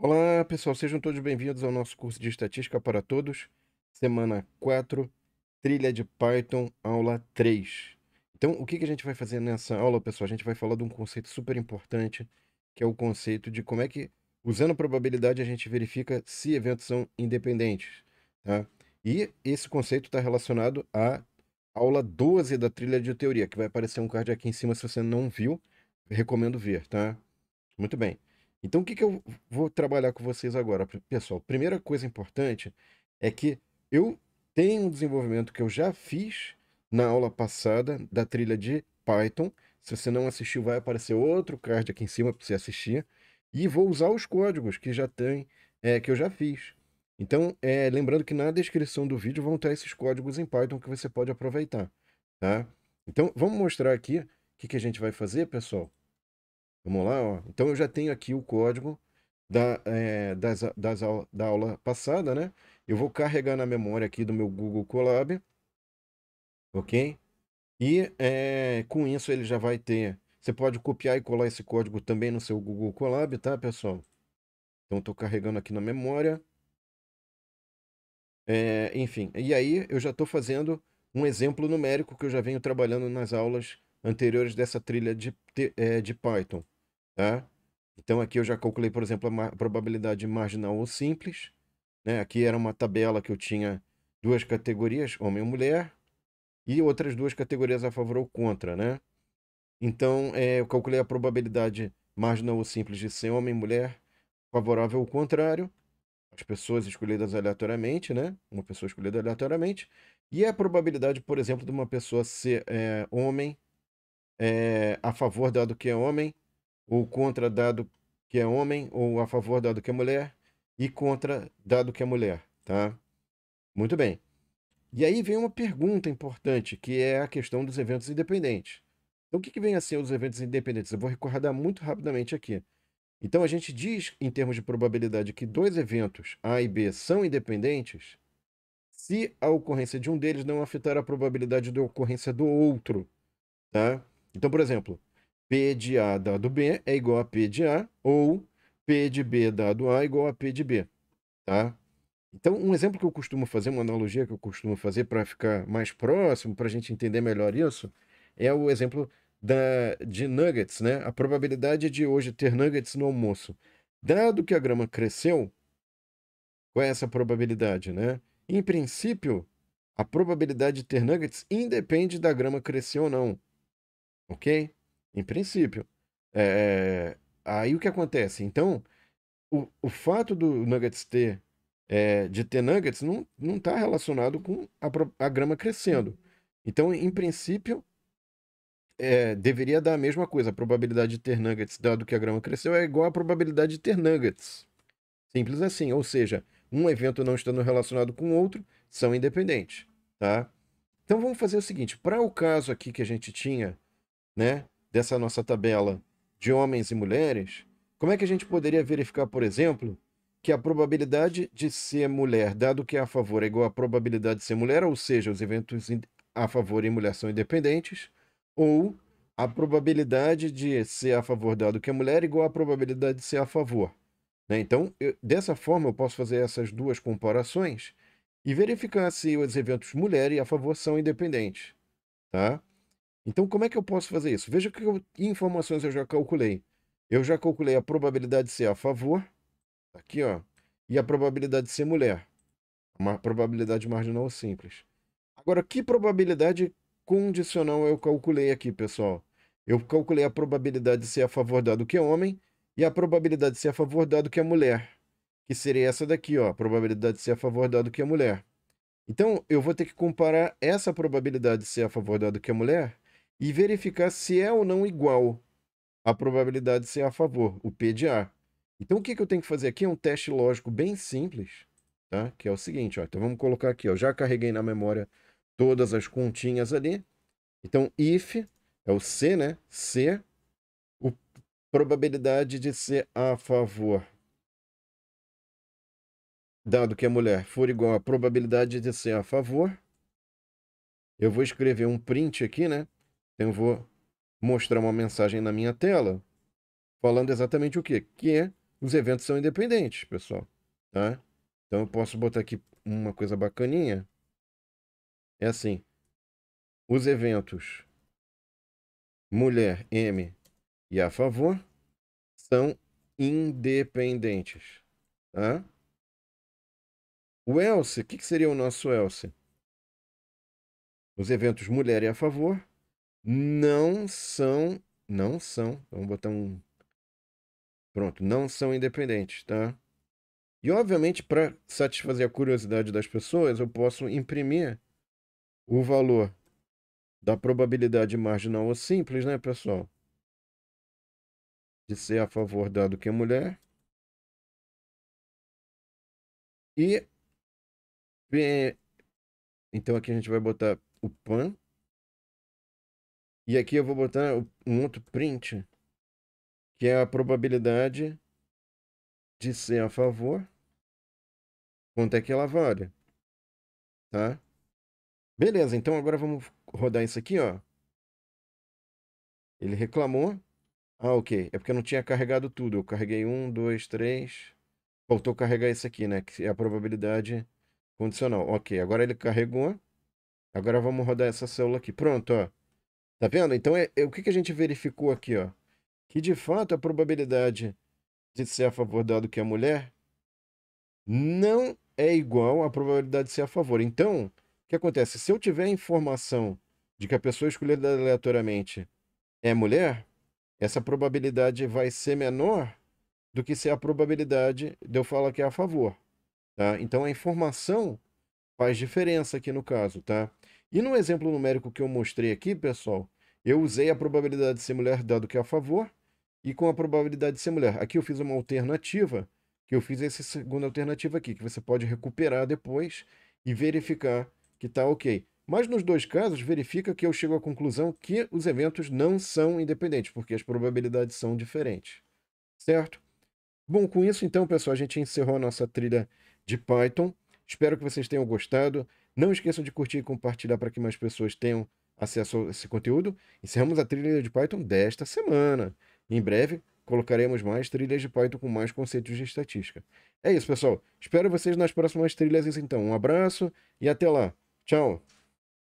Olá, pessoal, sejam todos bem-vindos ao nosso curso de Estatística para Todos, semana 4, trilha de Python, aula 3. Então, o que a gente vai fazer nessa aula, pessoal? A gente vai falar de um conceito super importante, que é o conceito de como é que, usando probabilidade, a gente verifica se eventos são independentes. Tá? E esse conceito está relacionado à aula 12 da trilha de teoria, que vai aparecer um card aqui em cima se você não viu, recomendo ver, tá? Muito bem. Então, o que, que eu vou trabalhar com vocês agora? Pessoal, primeira coisa importante é que eu tenho um desenvolvimento que eu já fiz na aula passada da trilha de Python. Se você não assistiu, vai aparecer outro card aqui em cima para você assistir. E vou usar os códigos que já tem, é, que eu já fiz. Então, é, lembrando que na descrição do vídeo vão estar esses códigos em Python que você pode aproveitar, tá? Então, vamos mostrar aqui o que, que a gente vai fazer, pessoal. Vamos lá, ó. Então eu já tenho aqui o código da, é, das, das aula, da aula passada, né? Eu vou carregar na memória aqui do meu Google Colab, ok? E é, com isso ele já vai ter... Você pode copiar e colar esse código também no seu Google Colab, tá, pessoal? Então estou carregando aqui na memória. É, enfim, e aí eu já estou fazendo um exemplo numérico que eu já venho trabalhando nas aulas anteriores dessa trilha de, de, é, de Python. Tá? Então aqui eu já calculei, por exemplo, a probabilidade marginal ou simples. Né? Aqui era uma tabela que eu tinha duas categorias, homem e mulher, e outras duas categorias a favor ou contra. Né? Então é, eu calculei a probabilidade marginal ou simples de ser homem ou mulher, favorável ou contrário, as pessoas escolhidas aleatoriamente, né? Uma pessoa escolhida aleatoriamente. E a probabilidade, por exemplo, de uma pessoa ser é, homem é, a favor dado que é homem, ou contra dado que é homem, ou a favor dado que é mulher, e contra dado que é mulher, tá? Muito bem. E aí vem uma pergunta importante, que é a questão dos eventos independentes. Então, o que, que vem a ser os eventos independentes? Eu vou recordar muito rapidamente aqui. Então, a gente diz, em termos de probabilidade, que dois eventos, A e B, são independentes se a ocorrência de um deles não afetar a probabilidade da ocorrência do outro, tá? Então, por exemplo, P de A dado B é igual a P de A, ou P de B dado A é igual a P de B, tá? Então, um exemplo que eu costumo fazer, uma analogia que eu costumo fazer para ficar mais próximo, para a gente entender melhor isso, é o exemplo da, de nuggets, né? A probabilidade de hoje ter nuggets no almoço. Dado que a grama cresceu, qual é essa probabilidade, né? Em princípio, a probabilidade de ter nuggets independe da grama crescer ou não. Ok? Em princípio. É, é, aí o que acontece? Então, o, o fato do Nuggets ter é, de ter nuggets não está relacionado com a, a, grama crescendo. Então, em princípio, é, deveria dar a mesma coisa. A probabilidade de ter nuggets, dado que a grama cresceu, é igual à probabilidade de ter nuggets. Simples assim. Ou seja, um evento não estando relacionado com o outro são independentes. Tá? Então, vamos fazer o seguinte: para o caso aqui que a gente tinha né, dessa nossa tabela de homens e mulheres, como é que a gente poderia verificar, por exemplo, que a probabilidade de ser mulher, dado que é a favor, é igual à probabilidade de ser mulher, ou seja, os eventos a favor e mulher são independentes, ou a probabilidade de ser a favor, dado que é mulher, é igual à probabilidade de ser a favor. Né? Então, eu, dessa forma, eu posso fazer essas duas comparações e verificar se os eventos mulher e a favor são independentes. Tá? Então, como é que eu posso fazer isso? Veja que informações eu já calculei. Eu já calculei a probabilidade de ser a favor, tá aqui, ó, e a probabilidade de ser mulher. Uma probabilidade marginal simples. Agora, que probabilidade condicional eu calculei aqui, pessoal? Eu calculei a probabilidade de ser a favor dado que é homem e a probabilidade de ser a favor dado que é mulher, que seria essa daqui, ó, a probabilidade de ser a favor dado que é mulher. Então, eu vou ter que comparar essa probabilidade de ser a favor dado que é mulher e verificar se é ou não igual a probabilidade de ser a favor, o P de A. Então, o que, que eu tenho que fazer aqui é um teste lógico bem simples, tá? que é o seguinte. Ó, então, vamos colocar aqui. Ó, já carreguei na memória todas as continhas ali. Então, if é o C, né? C, o probabilidade de ser a favor, dado que a mulher for igual à probabilidade de ser a favor, eu vou escrever um print aqui, né? Então eu vou mostrar uma mensagem na minha tela falando exatamente o que? Que os eventos são independentes, pessoal. Tá? Então eu posso botar aqui uma coisa bacaninha. É assim. Os eventos mulher M e a favor são independentes. Tá? O else, o que, que seria o nosso else? Os eventos mulher e a favor não são, não são, vamos botar um, pronto, não são independentes, tá? E obviamente para satisfazer a curiosidade das pessoas, eu posso imprimir o valor da probabilidade marginal ou simples, né, pessoal? De ser a favor dado que é mulher. E então aqui a gente vai botar o pan e aqui eu vou botar um outro print, que é a probabilidade de ser a favor. Quanto é que ela vale? Tá? Beleza, então agora vamos rodar isso aqui, ó. Ele reclamou. Ah, ok. É porque eu não tinha carregado tudo. Eu carreguei um, dois, três. Faltou carregar isso aqui, né? Que é a probabilidade condicional. Ok, agora ele carregou. Agora vamos rodar essa célula aqui. Pronto, ó. Tá vendo? Então, é, é o que, que a gente verificou aqui, ó? Que de fato a probabilidade de ser a favor dado que é mulher não é igual à probabilidade de ser a favor. Então, o que acontece? Se eu tiver informação de que a pessoa escolhida aleatoriamente é mulher, essa probabilidade vai ser menor do que se é a probabilidade de eu falar que é a favor. Tá? Então a informação faz diferença aqui no caso, tá? E no exemplo numérico que eu mostrei aqui, pessoal, eu usei a probabilidade de ser mulher dado que é a favor e com a probabilidade de ser mulher. Aqui eu fiz uma alternativa, que eu fiz essa segunda alternativa aqui, que você pode recuperar depois e verificar que está ok. Mas nos dois casos, verifica que eu chego à conclusão que os eventos não são independentes, porque as probabilidades são diferentes, certo? Bom, com isso então, pessoal, a gente encerrou a nossa trilha de Python. Espero que vocês tenham gostado. Não esqueçam de curtir e compartilhar para que mais pessoas tenham acesso a esse conteúdo. Encerramos a trilha de Python desta semana. Em breve, colocaremos mais trilhas de Python com mais conceitos de estatística. É isso, pessoal. Espero vocês nas próximas trilhas, então. Um abraço e até lá. Tchau!